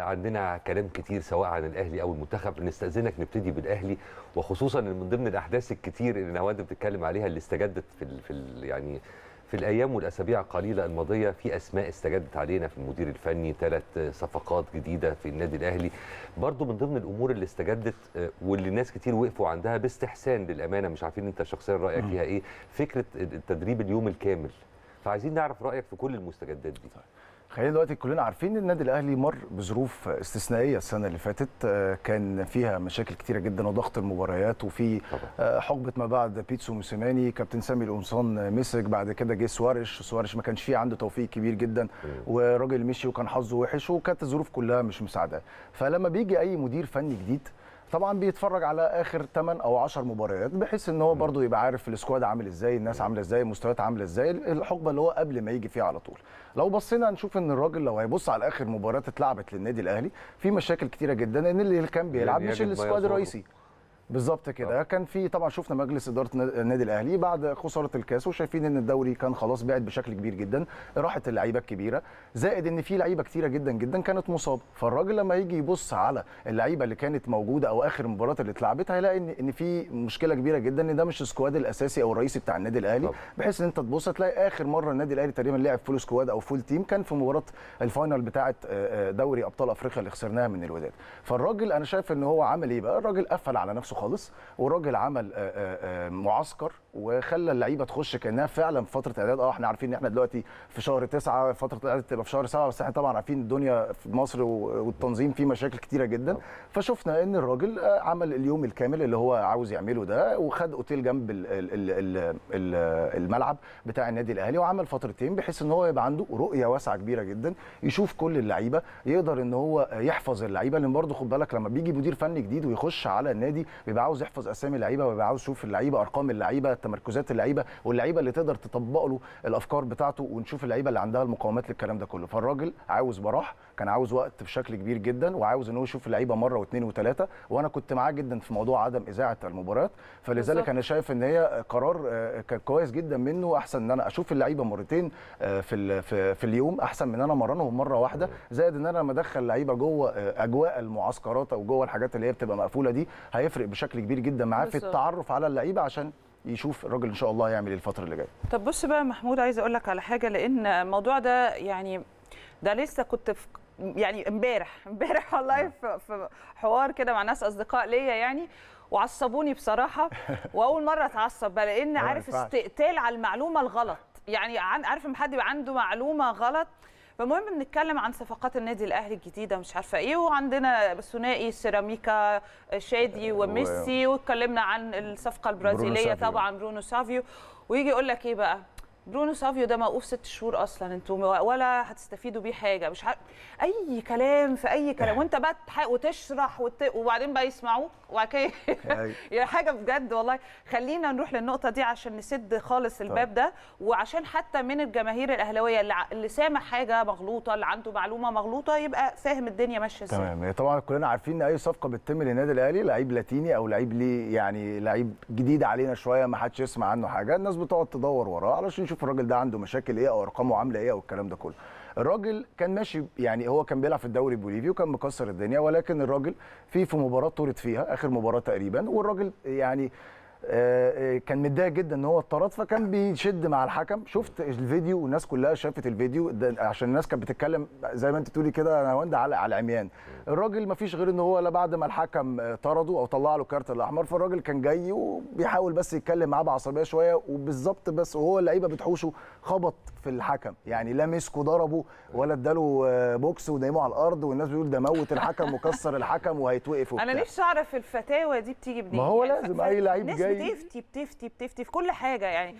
عندنا كلام كتير سواء عن الاهلي او المنتخب نستاذنك نبتدي بالاهلي وخصوصا من ضمن الاحداث الكتير اللي نواد بتتكلم عليها اللي استجدت في في يعني في الايام والاسابيع القليله الماضيه في اسماء استجدت علينا في المدير الفني ثلاث صفقات جديده في النادي الاهلي برضو من ضمن الامور اللي استجدت آه، واللي ناس كتير وقفوا عندها باستحسان للامانه مش عارفين انت شخصيا رايك فيها ايه فكره التدريب اليوم الكامل فعايزين نعرف رايك في كل المستجدات دي طيب. خلينا دلوقتي كلنا عارفين ان النادي الاهلي مر بظروف استثنائيه السنه اللي فاتت آه، كان فيها مشاكل كتيره جدا وضغط المباريات وفي آه، حقبه ما بعد بيتسو موسيماني كابتن سامي القمصان مسك بعد كده جه سوارش سوارش ما كانش فيه عنده توفيق كبير جدا وراجل مشي وكان حظه وحش وكانت الظروف كلها مش مساعده فلما بيجي اي مدير فني جديد طبعا بيتفرج على اخر 8 او 10 مباريات بحيث ان هو برده يبقى عارف السكواد عامل ازاي الناس عامله ازاي المستويات عامله ازاي الحقبه اللي هو قبل ما يجي فيها على طول لو بصينا هنشوف ان الراجل لو هيبص على اخر مباريات اتلعبت للنادي الاهلي في مشاكل كتيره جدا ان اللي كان بيلعب مش السكواد الرئيسي بالظبط كده آه. كان في طبعا شفنا مجلس اداره النادي الاهلي بعد خساره الكاس وشايفين ان الدوري كان خلاص بعد بشكل كبير جدا راحت اللعيبه الكبيره زائد ان في لعيبه كتيره جدا جدا كانت مصابه فالراجل لما يجي يبص على اللعيبه اللي كانت موجوده او اخر مباراه اللي اتلعبت هيلاقي ان ان في مشكله كبيره جدا ان ده مش السكواد الاساسي او الرئيسي بتاع النادي الاهلي بحيث ان انت تبص تلاقي اخر مره النادي الاهلي تقريبا لعب فول سكواد او فول تيم كان في مباراه الفاينل بتاعه آه، آه، دوري ابطال افريقيا اللي خسرناها من الوداد فالراجل انا شايف ان هو عمل ايه بقى الراجل قفل على نفسه خالص والراجل عمل آه، آه، آه، معسكر وخلى اللعيبه تخش كانها فعلا في فتره اعداد اه احنا عارفين ان احنا دلوقتي في شهر تسعه فتره الاعداد تبقى في شهر سبعه بس احنا طبعا عارفين الدنيا في مصر والتنظيم فيه مشاكل كتيره جدا آه. فشفنا ان الراجل آه، عمل اليوم الكامل اللي هو عاوز يعمله ده وخد اوتيل جنب الـ الـ الـ الـ الملعب بتاع النادي الاهلي وعمل فترتين بحيث ان هو يبقى عنده رؤيه واسعه كبيره جدا يشوف كل اللعيبه يقدر ان هو يحفظ اللعيبه لان برضه خد بالك لما بيجي مدير فني جديد ويخش على النادي بيبقى عاوز يحفظ اسامي اللعيبه وبيبقى عاوز يشوف اللعيبه ارقام اللعيبه تمركزات اللعيبه واللعيبه اللي تقدر تطبق له الافكار بتاعته ونشوف اللعيبه اللي عندها المقاومات للكلام ده كله فالراجل عاوز براح كان عاوز وقت بشكل كبير جدا وعاوز ان هو يشوف اللعيبه مره واثنين وثلاثه وانا كنت معاه جدا في موضوع عدم اذاعه المباريات فلذلك انا شايف ان هي قرار آه، كان كويس جدا منه احسن ان انا اشوف اللعيبه مرتين آه، في في اليوم احسن من ان انا امرنهم مره واحده زائد ان انا لما ادخل لعيبه جوه آه، اجواء المعسكرات او جوه الحاجات اللي هي بتبقى مقفوله دي هيفرق بشكل كبير جدا معاه في التعرف على اللعيبه عشان يشوف الراجل ان شاء الله هيعمل ايه الفتره اللي جايه طب بص بقى محمود عايز اقول لك على حاجه لان الموضوع ده يعني ده لسه كنت في يعني امبارح امبارح والله في حوار كده مع ناس اصدقاء ليا يعني وعصبوني بصراحه واول مره اتعصب بقى لان عارف استقتال على المعلومه الغلط يعني عارف لما حد يبقى عنده معلومه غلط فالمهم بنتكلم عن صفقات النادي الاهلي الجديده مش عارفه ايه وعندنا ثنائي سيراميكا شادي أيوة. وميسي واتكلمنا عن الصفقه البرازيليه طبعا برونو سافيو ويجي يقول لك ايه بقى برونو سافيو ده موقوف ست شهور اصلا انتوا ولا هتستفيدوا بيه حاجه مش عارف اي كلام في اي كلام أيوة. وانت بقى وتشرح وت... وبعدين بقى يسمعوك وبعد كده أيوة. حاجه بجد والله خلينا نروح للنقطه دي عشان نسد خالص الباب طيب. ده وعشان حتى من الجماهير الاهلاويه اللي, اللي سامع حاجه مغلوطه اللي عنده معلومه مغلوطه يبقى فاهم الدنيا ماشيه ازاي تمام طبعا كلنا عارفين ان اي صفقه بتتم للنادي الاهلي لعيب لاتيني او لعيب ليه يعني لعيب جديد علينا شويه ما حدش يسمع عنه حاجه الناس بتقعد تدور وراه علشان نشوف الراجل ده عنده مشاكل ايه او ارقامه عامله ايه او الكلام ده كله الراجل كان ماشي يعني هو كان بيلعب في الدوري البوليفي وكان مكسر الدنيا ولكن الراجل في في مباراه طرد فيها اخر مباراه تقريبا والراجل يعني آه، آه، كان متضايق جدا ان هو اتطرد فكان بيشد مع الحكم شفت الفيديو والناس كلها شافت الفيديو عشان الناس كانت بتتكلم زي ما انت بتقولي كده انا وند على على العميان الراجل ما فيش غير ان هو لا بعد ما الحكم طرده او طلع له الكارت الاحمر فالراجل كان جاي وبيحاول بس يتكلم معاه بعصبيه شويه وبالظبط بس وهو اللعيبه بتحوشه خبط في الحكم يعني لا مسكه ضربه ولا اداله آه، بوكس ونايمه على الارض والناس بيقول ده موت الحكم وكسر الحكم وهيتوقف انا نفسي اعرف الفتاوى دي بتيجي منين ما هو يعني لازم اي لعيب جاي بتفتي بتفتي بتفتي في كل حاجه يعني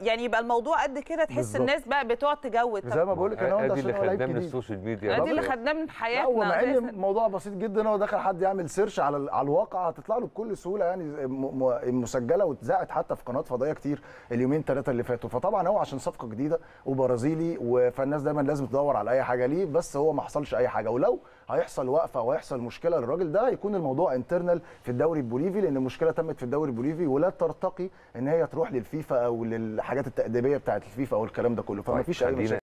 يعني يبقى الموضوع قد كده تحس بالزبط. الناس بقى بتقعد تجود زي ما بقول لك انا ادي اللي خدناه السوشيال ميديا ادي اللي خدناه من حياتنا هو مع ان الموضوع بسيط جدا هو دخل حد يعمل سيرش على على الواقع هتطلع له بكل سهوله يعني مسجله واتذاعت حتى في قنوات فضائيه كتير اليومين ثلاثه اللي فاتوا فطبعا هو عشان صفقه جديده وبرازيلي فالناس دايما لازم تدور على اي حاجه ليه بس هو ما حصلش اي حاجه ولو هيحصل وقفه وهيحصل مشكله للراجل ده هيكون الموضوع انترنال في الدوري البوليفي لان المشكله تمت في الدوري البوليفي ولا ترتقي ان هي تروح للفيفا او للحاجات التاديبيه بتاعه الفيفا او الكلام ده كله فمفيش اي طيب، مشكله